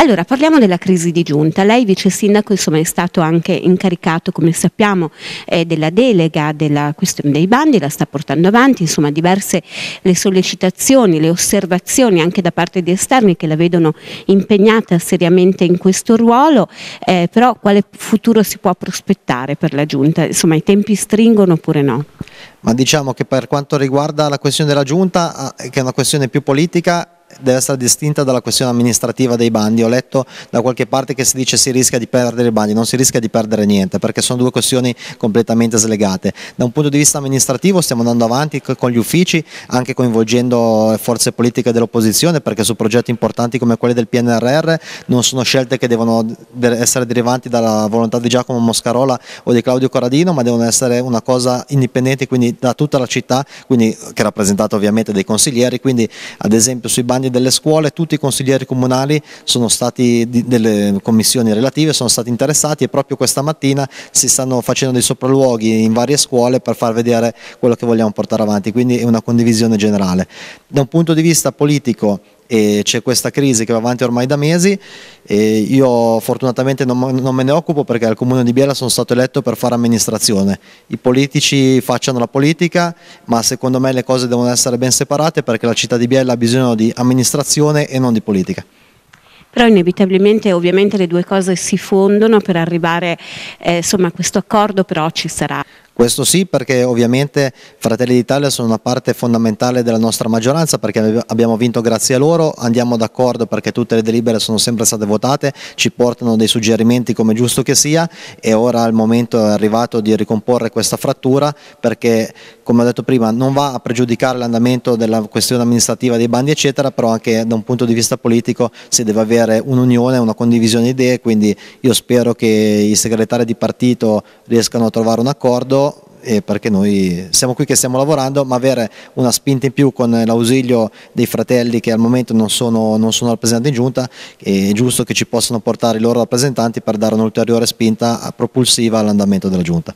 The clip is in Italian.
Allora, parliamo della crisi di giunta. Lei, vice sindaco, insomma, è stato anche incaricato, come sappiamo, eh, della delega della questione dei bandi, la sta portando avanti, insomma, diverse le sollecitazioni, le osservazioni anche da parte di esterni che la vedono impegnata seriamente in questo ruolo, eh, però quale futuro si può prospettare per la giunta? Insomma, i tempi stringono oppure no? Ma diciamo che per quanto riguarda la questione della giunta, ah, che è una questione più politica, deve essere distinta dalla questione amministrativa dei bandi. Ho letto da qualche parte che si dice si rischia di perdere i bandi, non si rischia di perdere niente perché sono due questioni completamente slegate. Da un punto di vista amministrativo stiamo andando avanti con gli uffici, anche coinvolgendo forze politiche dell'opposizione perché su progetti importanti come quelli del PNRR non sono scelte che devono essere derivanti dalla volontà di Giacomo Moscarola o di Claudio Corradino, ma devono essere una cosa indipendente quindi da tutta la città, quindi, che è rappresentata ovviamente dai consiglieri, quindi ad esempio sui bandi delle scuole, tutti i consiglieri comunali sono stati, delle commissioni relative sono stati interessati e proprio questa mattina si stanno facendo dei sopralluoghi in varie scuole per far vedere quello che vogliamo portare avanti, quindi è una condivisione generale. Da un punto di vista politico e c'è questa crisi che va avanti ormai da mesi e io fortunatamente non, non, me ne occupo perché al comune di Biella sono stato eletto per fare amministrazione. I politici facciano la politica ma secondo me le cose devono essere ben separate perché la città di Biella ha bisogno di amministrazione e non di politica. Però inevitabilmente ovviamente le due cose si fondono per arrivare eh, insomma, a questo accordo, però ci sarà questo sì perché ovviamente Fratelli d'Italia sono una parte fondamentale della nostra maggioranza perché abbiamo vinto grazie a loro, andiamo d'accordo perché tutte le delibere sono sempre state votate, ci portano dei suggerimenti come giusto che sia e ora il momento è arrivato di ricomporre questa frattura perché come ho detto prima non va a pregiudicare l'andamento della questione amministrativa dei bandi eccetera però anche da un punto di vista politico si deve avere un'unione, una condivisione di idee quindi io spero che i segretari di partito riescano a trovare un accordo eh, perché noi siamo qui che stiamo lavorando, ma avere una spinta in più con l'ausilio dei fratelli che al momento non sono, non sono rappresentati in giunta, è giusto che ci possano portare i loro rappresentanti per dare un'ulteriore spinta propulsiva all'andamento della giunta.